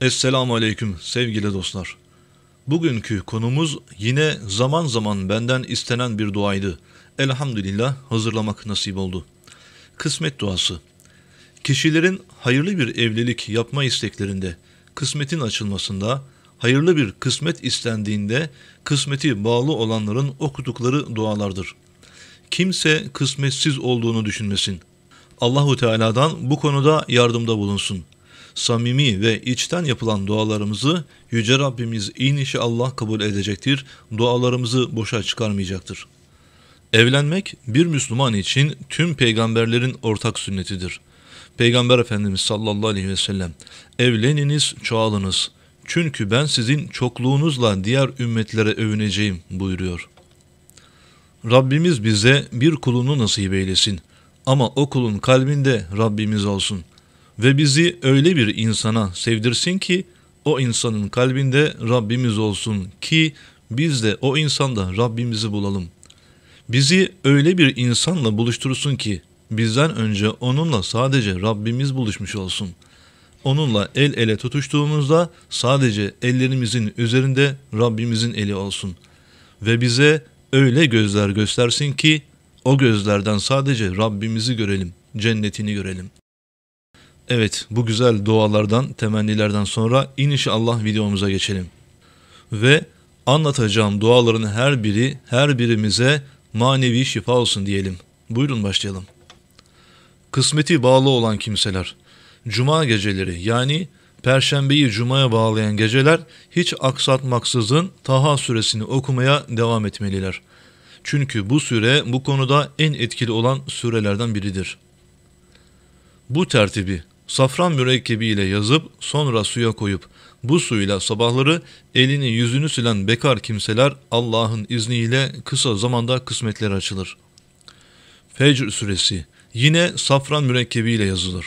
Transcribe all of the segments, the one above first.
Esselamu Aleyküm sevgili dostlar. Bugünkü konumuz yine zaman zaman benden istenen bir duaydı. Elhamdülillah hazırlamak nasip oldu. Kısmet duası. Kişilerin hayırlı bir evlilik yapma isteklerinde, kısmetin açılmasında, hayırlı bir kısmet istendiğinde kısmeti bağlı olanların okudukları dualardır. Kimse kısmetsiz olduğunu düşünmesin. Allahu Teala'dan bu konuda yardımda bulunsun.'' samimi ve içten yapılan dualarımızı Yüce Rabbimiz Allah kabul edecektir, dualarımızı boşa çıkarmayacaktır. Evlenmek bir Müslüman için tüm peygamberlerin ortak sünnetidir. Peygamber Efendimiz sallallahu aleyhi ve sellem, evleniniz, çoğalınız. Çünkü ben sizin çokluğunuzla diğer ümmetlere övüneceğim buyuruyor. Rabbimiz bize bir kulunu nasip eylesin. Ama o kulun kalbinde Rabbimiz olsun.'' ve bizi öyle bir insana sevdirsin ki o insanın kalbinde Rabbimiz olsun ki biz de o insanda Rabbimizi bulalım. Bizi öyle bir insanla buluştursun ki bizden önce onunla sadece Rabbimiz buluşmuş olsun. Onunla el ele tutuştuğumuzda sadece ellerimizin üzerinde Rabbimizin eli olsun. Ve bize öyle gözler göstersin ki o gözlerden sadece Rabbimizi görelim, cennetini görelim. Evet bu güzel dualardan, temennilerden sonra inşallah videomuza geçelim. Ve anlatacağım duaların her biri, her birimize manevi şifa olsun diyelim. Buyurun başlayalım. Kısmeti bağlı olan kimseler. Cuma geceleri yani Perşembeyi Cuma'ya bağlayan geceler hiç aksatmaksızın Taha suresini okumaya devam etmeliler. Çünkü bu süre bu konuda en etkili olan surelerden biridir. Bu tertibi Safran mürekkebi ile yazıp sonra suya koyup bu suyla sabahları elini yüzünü silen bekar kimseler Allah'ın izniyle kısa zamanda kısmetler açılır. Fecr suresi yine safran mürekkebi ile yazılır.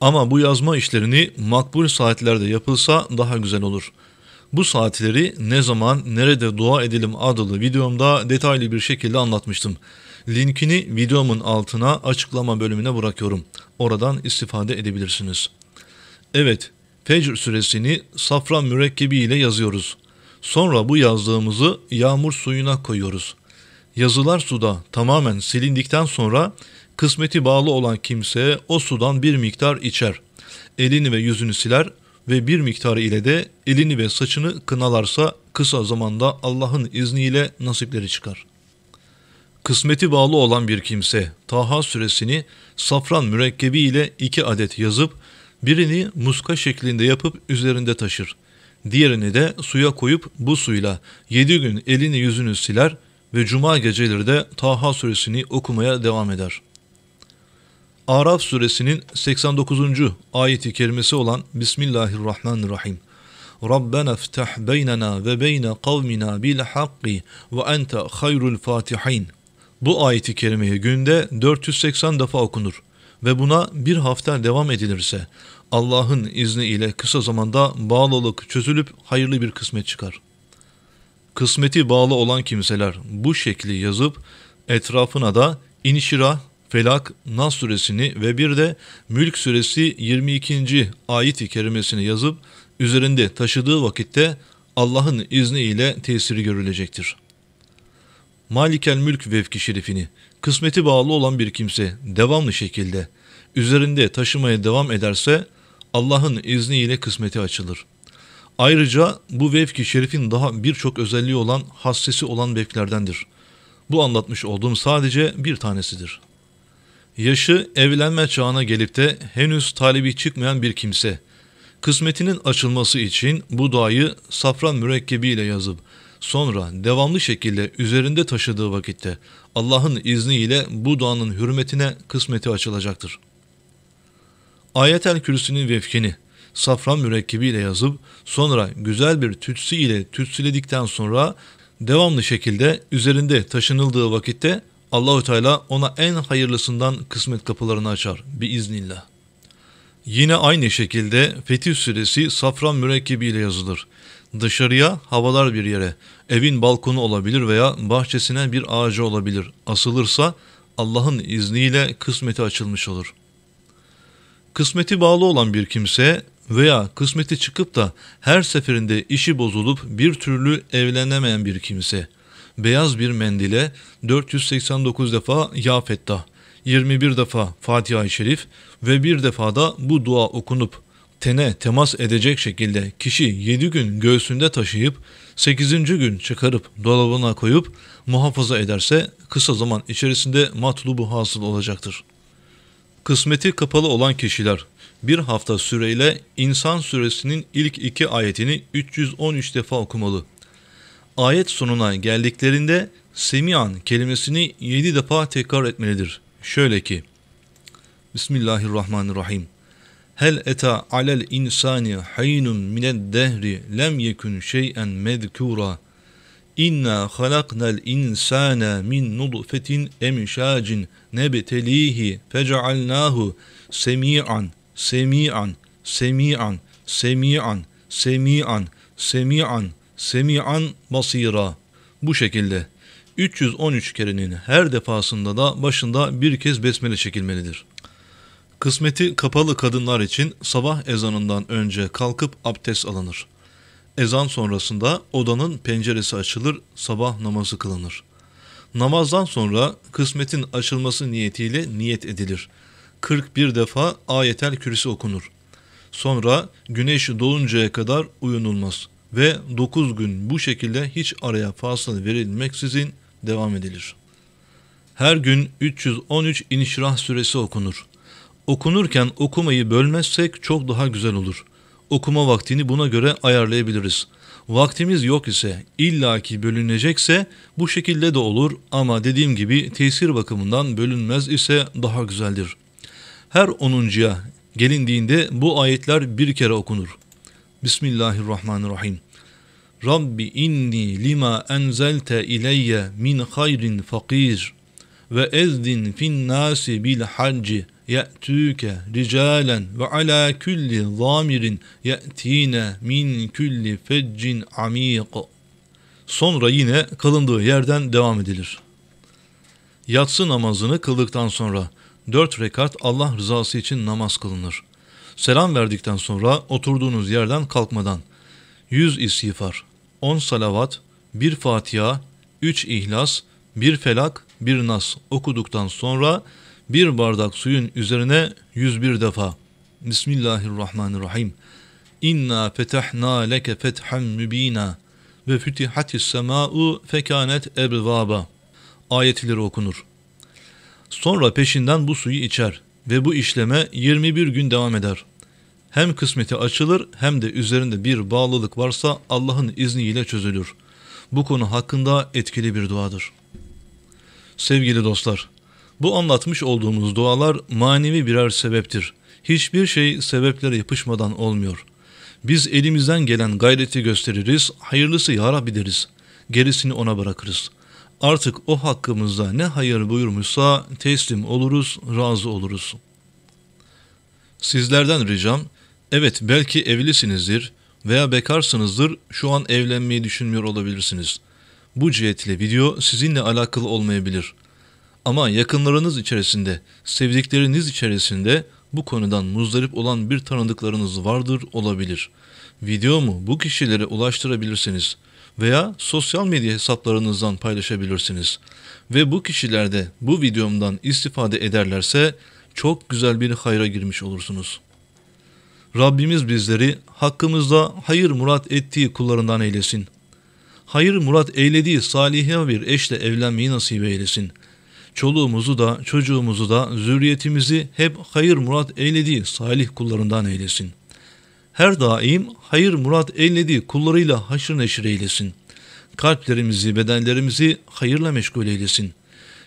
Ama bu yazma işlerini makbul saatlerde yapılsa daha güzel olur. Bu saatleri ne zaman nerede dua edelim adlı videomda detaylı bir şekilde anlatmıştım. Linkini videomun altına açıklama bölümüne bırakıyorum.'' oradan istifade edebilirsiniz. Evet, Fecr suresini safra mürekkebi ile yazıyoruz. Sonra bu yazdığımızı yağmur suyuna koyuyoruz. Yazılar suda tamamen silindikten sonra kısmeti bağlı olan kimseye o sudan bir miktar içer. Elini ve yüzünü siler ve bir miktarı ile de elini ve saçını kınalarsa kısa zamanda Allah'ın izniyle nasipleri çıkar.'' kısmeti bağlı olan bir kimse Taha suresini safran mürekkebi ile iki adet yazıp birini muska şeklinde yapıp üzerinde taşır. Diğerini de suya koyup bu suyla yedi gün elini yüzünü siler ve cuma geceleri de Taha suresini okumaya devam eder. Araf suresinin 89. ayeti kerimesi olan Bismillahirrahmanirrahim. Rabbena ftah beynena ve beyne kavmina bil hakki ve ente hayrul fatihin. Bu ayeti kerimeyi günde 480 defa okunur ve buna bir hafta devam edilirse Allah'ın izniyle kısa zamanda bağlılık çözülüp hayırlı bir kısmet çıkar. Kısmeti bağlı olan kimseler bu şekli yazıp etrafına da İnşirah, Felak, Nas suresini ve bir de Mülk suresi 22. ayet-i kerimesini yazıp üzerinde taşıdığı vakitte Allah'ın izniyle tesiri görülecektir.'' Malikel Mülk vevki şerifini kısmeti bağlı olan bir kimse devamlı şekilde üzerinde taşımaya devam ederse Allah'ın izniyle kısmeti açılır. Ayrıca bu vevki şerifin daha birçok özelliği olan hassesi olan vefklerdendir. Bu anlatmış olduğum sadece bir tanesidir. Yaşı evlenme çağına gelip de henüz talibi çıkmayan bir kimse, kısmetinin açılması için bu duayı safran mürekkebiyle yazıp Sonra devamlı şekilde üzerinde taşıdığı vakitte Allah'ın izniyle bu duanın hürmetine kısmeti açılacaktır. Ayetel kürsünün vefkini safran mürekkebiyle yazıp sonra güzel bir tütsü ile tütsüledikten sonra devamlı şekilde üzerinde taşınıldığı vakitte Allahü Teala ona en hayırlısından kısmet kapılarını açar bir iznillah. Yine aynı şekilde Fetih Suresi safran mürekkebiyle yazılır. Dışarıya, havalar bir yere, evin balkonu olabilir veya bahçesine bir ağacı olabilir. Asılırsa Allah'ın izniyle kısmeti açılmış olur. Kısmeti bağlı olan bir kimse veya kısmeti çıkıp da her seferinde işi bozulup bir türlü evlenemeyen bir kimse. Beyaz bir mendile 489 defa Ya Fettah, 21 defa Fatiha-i Şerif ve bir defa da bu dua okunup tene temas edecek şekilde kişi 7 gün göğsünde taşıyıp 8. gün çıkarıp dolabına koyup muhafaza ederse kısa zaman içerisinde matlubu hasıl olacaktır. Kısmeti kapalı olan kişiler bir hafta süreyle insan suresinin ilk iki ayetini 313 defa okumalı. Ayet sonuna geldiklerinde semian kelimesini 7 defa tekrar etmelidir. Şöyle ki Bismillahirrahmanirrahim. Hel eta alel insani haynun mined dehri lem yekun şey'en mezkura. İnna halaknal insana min nudfetin emşacin nebetelihi fecealnahu semi'an, semi'an, semi'an, semi'an, semi'an, semi'an, semi'an basira. Bu şekilde 313 kerenin her defasında da başında bir kez besmele çekilmelidir. Kısmeti kapalı kadınlar için sabah ezanından önce kalkıp abdest alınır. Ezan sonrasında odanın penceresi açılır, sabah namazı kılınır. Namazdan sonra kısmetin açılması niyetiyle niyet edilir. 41 defa ayetel kürsi okunur. Sonra güneş doluncaya kadar uyunulmaz ve 9 gün bu şekilde hiç araya fasıl verilmeksizin devam edilir. Her gün 313 inşirah süresi okunur. Okunurken okumayı bölmezsek çok daha güzel olur. Okuma vaktini buna göre ayarlayabiliriz. Vaktimiz yok ise illaki bölünecekse bu şekilde de olur ama dediğim gibi tesir bakımından bölünmez ise daha güzeldir. Her onuncuya gelindiğinde bu ayetler bir kere okunur. Bismillahirrahmanirrahim. Rabbi inni lima enzelte ileyye min hayrin fakir ve ezdin fin nasi bil hacci.'' ye'tüke ricalen ve ala külli zamirin ye'tine min külli feccin amik. Sonra yine kalındığı yerden devam edilir. Yatsı namazını kıldıktan sonra dört rekat Allah rızası için namaz kılınır. Selam verdikten sonra oturduğunuz yerden kalkmadan yüz istiğfar, on salavat, bir Fatiha, üç ihlas, bir Felak, bir Nas okuduktan sonra bir bardak suyun üzerine 101 defa. Bismillahirrahmanirrahim. İnna fetahna leke fethan mübina ve fütihatis sema'u fekanet ebvaba. Ayetleri okunur. Sonra peşinden bu suyu içer ve bu işleme 21 gün devam eder. Hem kısmeti açılır hem de üzerinde bir bağlılık varsa Allah'ın izniyle çözülür. Bu konu hakkında etkili bir duadır. Sevgili dostlar, bu anlatmış olduğumuz dualar manevi birer sebeptir. Hiçbir şey sebeplere yapışmadan olmuyor. Biz elimizden gelen gayreti gösteririz, hayırlısı ya Rabbi Gerisini ona bırakırız. Artık o hakkımızda ne hayır buyurmuşsa teslim oluruz, razı oluruz. Sizlerden ricam, evet belki evlisinizdir veya bekarsınızdır, şu an evlenmeyi düşünmüyor olabilirsiniz. Bu cihetle video sizinle alakalı olmayabilir.'' Ama yakınlarınız içerisinde, sevdikleriniz içerisinde bu konudan muzdarip olan bir tanıdıklarınız vardır olabilir. Videomu bu kişilere ulaştırabilirsiniz veya sosyal medya hesaplarınızdan paylaşabilirsiniz. Ve bu kişiler de bu videomdan istifade ederlerse çok güzel bir hayra girmiş olursunuz. Rabbimiz bizleri hakkımızda hayır murat ettiği kullarından eylesin. Hayır murat eylediği salih bir eşle evlenmeyi nasip eylesin çoluğumuzu da, çocuğumuzu da, zürriyetimizi hep hayır murat eylediği salih kullarından eylesin. Her daim hayır murat eylediği kullarıyla haşır neşir eylesin. Kalplerimizi, bedenlerimizi hayırla meşgul eylesin.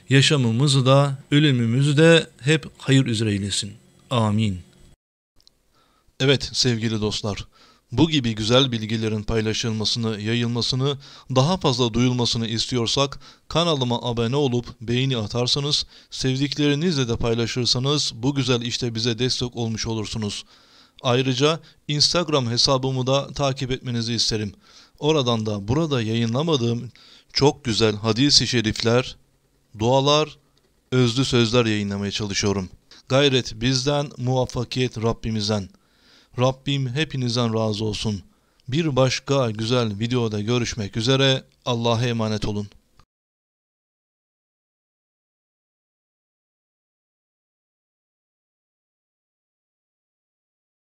Yaşamımızı da, ölümümüzü de hep hayır üzere eylesin. Amin. Evet sevgili dostlar, bu gibi güzel bilgilerin paylaşılmasını, yayılmasını, daha fazla duyulmasını istiyorsak kanalıma abone olup beğeni atarsanız, sevdiklerinizle de paylaşırsanız bu güzel işte bize destek olmuş olursunuz. Ayrıca Instagram hesabımı da takip etmenizi isterim. Oradan da burada yayınlamadığım çok güzel hadis-i şerifler, dualar, özlü sözler yayınlamaya çalışıyorum. Gayret bizden, muvaffakiyet Rabbimizden.'' Rabbim hepinizden razı olsun. Bir başka güzel videoda görüşmek üzere. Allah'a emanet olun.